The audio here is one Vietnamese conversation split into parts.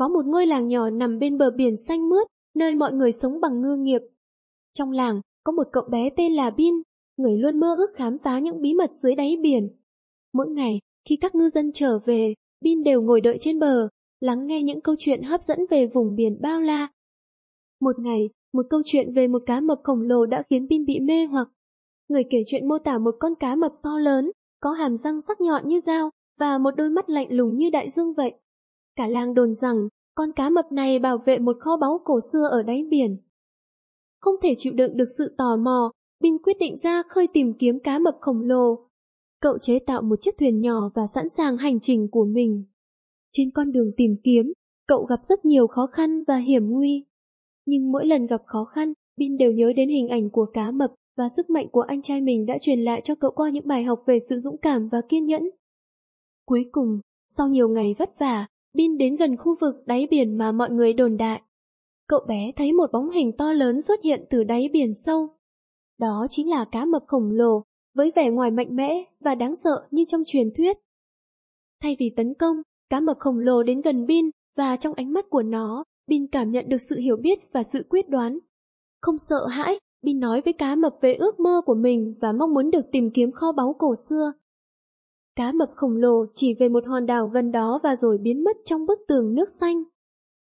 có một ngôi làng nhỏ nằm bên bờ biển xanh mướt, nơi mọi người sống bằng ngư nghiệp. Trong làng, có một cậu bé tên là Bin, người luôn mơ ước khám phá những bí mật dưới đáy biển. Mỗi ngày, khi các ngư dân trở về, Bin đều ngồi đợi trên bờ, lắng nghe những câu chuyện hấp dẫn về vùng biển bao la. Một ngày, một câu chuyện về một cá mập khổng lồ đã khiến Bin bị mê hoặc. Người kể chuyện mô tả một con cá mập to lớn, có hàm răng sắc nhọn như dao và một đôi mắt lạnh lùng như đại dương vậy. Cả làng đồn rằng, con cá mập này bảo vệ một kho báu cổ xưa ở đáy biển. Không thể chịu đựng được sự tò mò, bin quyết định ra khơi tìm kiếm cá mập khổng lồ. Cậu chế tạo một chiếc thuyền nhỏ và sẵn sàng hành trình của mình. Trên con đường tìm kiếm, cậu gặp rất nhiều khó khăn và hiểm nguy. Nhưng mỗi lần gặp khó khăn, Bin đều nhớ đến hình ảnh của cá mập và sức mạnh của anh trai mình đã truyền lại cho cậu qua những bài học về sự dũng cảm và kiên nhẫn. Cuối cùng, sau nhiều ngày vất vả, Bin đến gần khu vực đáy biển mà mọi người đồn đại. Cậu bé thấy một bóng hình to lớn xuất hiện từ đáy biển sâu. Đó chính là cá mập khổng lồ, với vẻ ngoài mạnh mẽ và đáng sợ như trong truyền thuyết. Thay vì tấn công, cá mập khổng lồ đến gần Bin và trong ánh mắt của nó, Bin cảm nhận được sự hiểu biết và sự quyết đoán. Không sợ hãi, Bin nói với cá mập về ước mơ của mình và mong muốn được tìm kiếm kho báu cổ xưa. Cá mập khổng lồ chỉ về một hòn đảo gần đó và rồi biến mất trong bức tường nước xanh.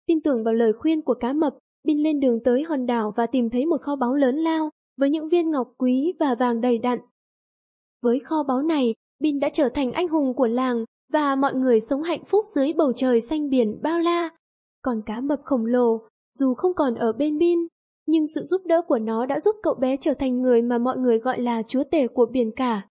Tin tưởng vào lời khuyên của cá mập, Bin lên đường tới hòn đảo và tìm thấy một kho báu lớn lao, với những viên ngọc quý và vàng đầy đặn. Với kho báu này, Bin đã trở thành anh hùng của làng và mọi người sống hạnh phúc dưới bầu trời xanh biển bao la. Còn cá mập khổng lồ, dù không còn ở bên Bin, nhưng sự giúp đỡ của nó đã giúp cậu bé trở thành người mà mọi người gọi là chúa tể của biển cả.